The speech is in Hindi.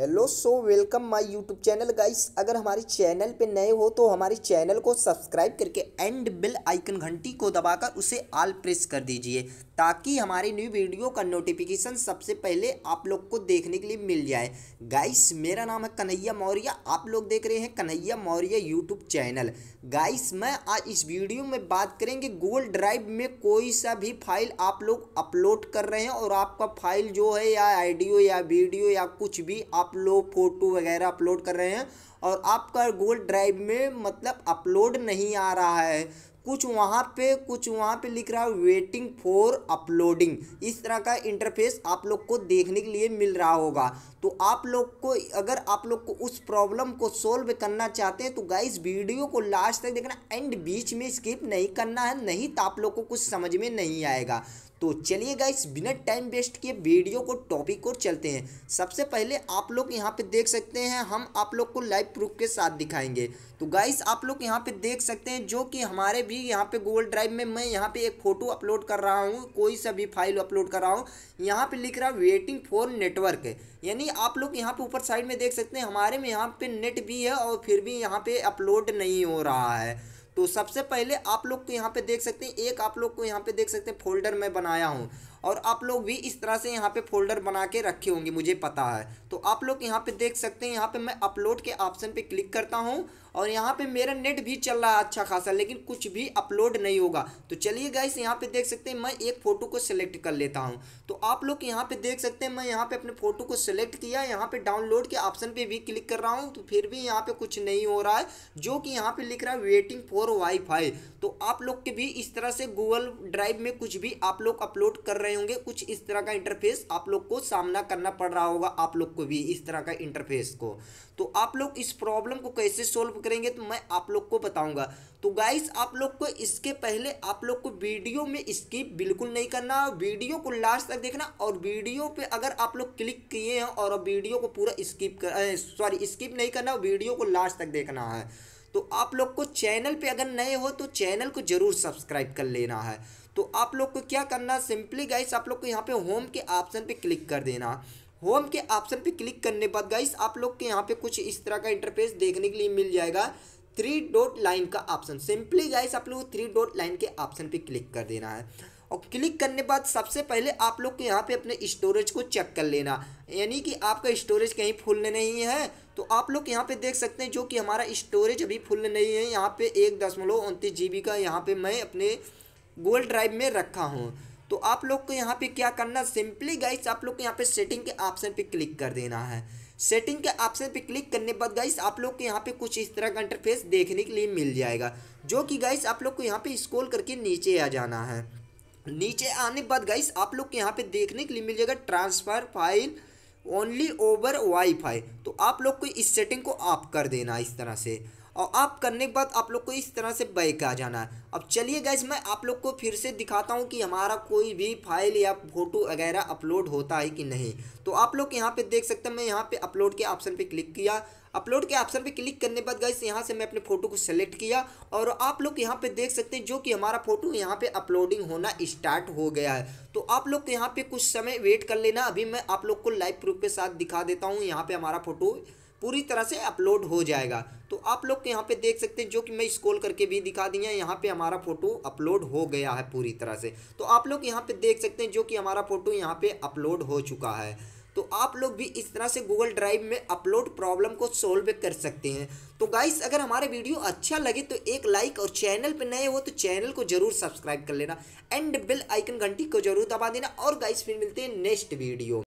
hello so welcome my YouTube channel guys अगर हमारे चैनल पे नए हो तो हमारे चैनल को सब्सक्राइब करके एंड बिल आइकन घंटी को दबाकर उसे ऑल प्रेस कर दीजिए ताकि हमारे न्यू वीडियो का नोटिफिकेशन सबसे पहले आप लोग को देखने के लिए मिल जाए गाइस मेरा नाम है कन्हैया मौर्य आप लोग देख रहे हैं Kanhaiya Maurya YouTube channel guys मैं आज इस वीडियो में बात करेंगे गूगल ड्राइव में कोई सा भी फाइल आप लोग अपलोड कर रहे हैं और आपका फाइल जो है या आइडियो या वीडियो या कुछ भी आप आप लोग फ़ोटो वगैरह अपलोड कर रहे हैं और आपका गूगल ड्राइव में मतलब अपलोड नहीं आ रहा है कुछ वहाँ पे कुछ वहाँ पे लिख रहा है वेटिंग फॉर अपलोडिंग इस तरह का इंटरफेस आप लोग को देखने के लिए मिल रहा होगा तो आप लोग को अगर आप लोग को उस प्रॉब्लम को सोल्व करना चाहते हैं तो गाइस वीडियो को लास्ट तक देखना एंड बीच में स्किप नहीं करना है नहीं तो आप लोग को कुछ समझ में नहीं आएगा तो चलिए गाइस बिना टाइम वेस्ट किए वीडियो को टॉपिक को चलते हैं सबसे पहले आप लोग यहाँ पे देख सकते हैं हम आप लोग को लाइव प्रूफ के साथ दिखाएंगे तो गाइस आप लोग यहाँ पे देख सकते हैं जो कि हमारे भी यहाँ पे गूगल ड्राइव में मैं यहाँ पे एक फ़ोटो अपलोड कर रहा हूँ कोई सा भी फाइल अपलोड कर रहा हूँ यहाँ पर लिख रहा वेटिंग फॉर नेटवर्क है यानी आप लोग यहाँ पर ऊपर साइड में देख सकते हैं हमारे में यहाँ पर नेट भी है और फिर भी यहाँ पर अपलोड नहीं हो रहा है तो सबसे पहले आप लोग को यहाँ पे देख सकते हैं एक आप लोग को यहाँ पे देख सकते हैं फोल्डर मैं बनाया हूँ और आप लोग भी इस तरह से यहाँ पे फोल्डर बना के रखे होंगे मुझे पता है तो आप लोग यहाँ पे देख सकते हैं यहाँ पे मैं अपलोड के ऑप्शन पे क्लिक करता हूँ और यहाँ पे मेरा नेट भी चल रहा है अच्छा खासा लेकिन कुछ भी अपलोड नहीं होगा तो चलिए गाइस यहाँ पे देख सकते हैं मैं एक फ़ोटो को सिलेक्ट कर लेता हूँ तो आप लोग यहाँ पे देख सकते हैं मैं यहाँ पे अपने फ़ोटो को सिलेक्ट किया यहाँ पे डाउनलोड के ऑप्शन पे भी क्लिक कर रहा हूँ तो फिर भी यहाँ पे कुछ नहीं हो रहा है जो कि यहाँ पे लिख रहा है वेटिंग फॉर वाई तो आप लोग के भी इस तरह से गूगल ड्राइव में कुछ भी आप लोग अपलोड कर रहे रहे होंगे कुछ इस तरह का इंटरफेस आप लोग को सामना करना पड़ रहा होगा आप लोग को भी इस तरह का इंटरफेस को तो आप लोग इस प्रॉब्लम को कैसे सोल्व करेंगे तो मैं आप लोग को बताऊंगा तो गाइस आप लोग को इसके पहले आप लोग को वीडियो में स्किप बिल्कुल नहीं करना वीडियो को लास्ट तक देखना और वीडियो पे अगर आप लोग क्लिक किए हैं और वीडियो को पूरा स्किप कर सॉरी स्किप नहीं करना वीडियो को लास्ट तक देखना है तो आप लोग को चैनल पे अगर नए हो तो चैनल को ज़रूर सब्सक्राइब कर लेना है तो आप लोग को क्या करना सिंपली गाइस आप लोग को यहाँ पे होम के ऑप्शन पे क्लिक कर देना होम के ऑप्शन पे क्लिक करने बाद गाइस आप लोग के यहाँ पे कुछ इस तरह का इंटरफेस देखने के लिए मिल जाएगा थ्री डॉट लाइन का ऑप्शन सिंपली गाइस आप लोग थ्री डॉट लाइन के ऑप्शन पे क्लिक कर देना है और क्लिक करने बाद सबसे पहले आप लोग के यहाँ पे अपने स्टोरेज को चेक कर लेना यानी कि आपका स्टोरेज कहीं फुल नहीं है तो आप लोग यहाँ पे देख सकते हैं जो कि हमारा स्टोरेज अभी फुल नहीं है यहाँ पे एक दशमलव उनतीस जी का यहाँ पे मैं अपने गूगल ड्राइव में रखा हूँ तो आप लोग को यहाँ पे क्या करना सिंपली गाइस आप लोग को यहाँ पे सेटिंग के ऑप्शन पे क्लिक कर देना है सेटिंग के ऑप्शन पे क्लिक करने बाद गाइस आप लोग को यहाँ पे कुछ इस तरह का इंटरफेस देखने के लिए मिल जाएगा जो कि गाइस आप लोग को यहाँ पे स्क्रॉल करके नीचे आ जाना है नीचे आने के बाद गाइस आप लोग को यहाँ पे देखने के लिए मिल जाएगा transfer file only over wifi तो आप लोग को इस सेटिंग को ऑफ कर देना इस तरह से और आप करने के बाद आप लोग को इस तरह से बैक आ जाना है अब चलिए गैस मैं आप लोग को फिर से दिखाता हूँ कि हमारा कोई भी फाइल या फोटो वगैरह अपलोड होता है कि नहीं तो आप लोग यहाँ पे देख सकते हैं मैं यहाँ पे अपलोड के ऑप्शन पे क्लिक किया अपलोड के ऑप्शन पे क्लिक करने बाद गैस यहाँ से मैं अपने फ़ोटो को सेलेक्ट किया और आप लोग यहाँ पे देख सकते हैं जो कि हमारा फ़ोटो यहाँ पे अपलोडिंग होना स्टार्ट हो गया है तो आप लोग यहाँ पे कुछ समय वेट कर लेना अभी मैं आप लोग को लाइव प्रूफ के साथ दिखा देता हूँ यहाँ पे हमारा फ़ोटो पूरी तरह से अपलोड हो जाएगा तो आप लोग यहाँ पे देख सकते हैं जो कि मैं स्क्रॉल करके भी दिखा दिया यहाँ पे हमारा फोटो अपलोड हो गया है पूरी तरह से तो आप लोग यहाँ पे देख सकते हैं जो कि हमारा फोटो यहाँ पे अपलोड हो चुका है तो आप लोग भी इस तरह से गूगल ड्राइव में अपलोड प्रॉब्लम को सोल्व कर सकते हैं तो गाइस अगर हमारे वीडियो अच्छा लगे तो एक लाइक और चैनल पर नए हो तो चैनल को जरूर सब्सक्राइब कर लेना एंड बेल आइकन घंटी को जरूर दबा देना और गाइस फिर मिलते हैं नेक्स्ट वीडियो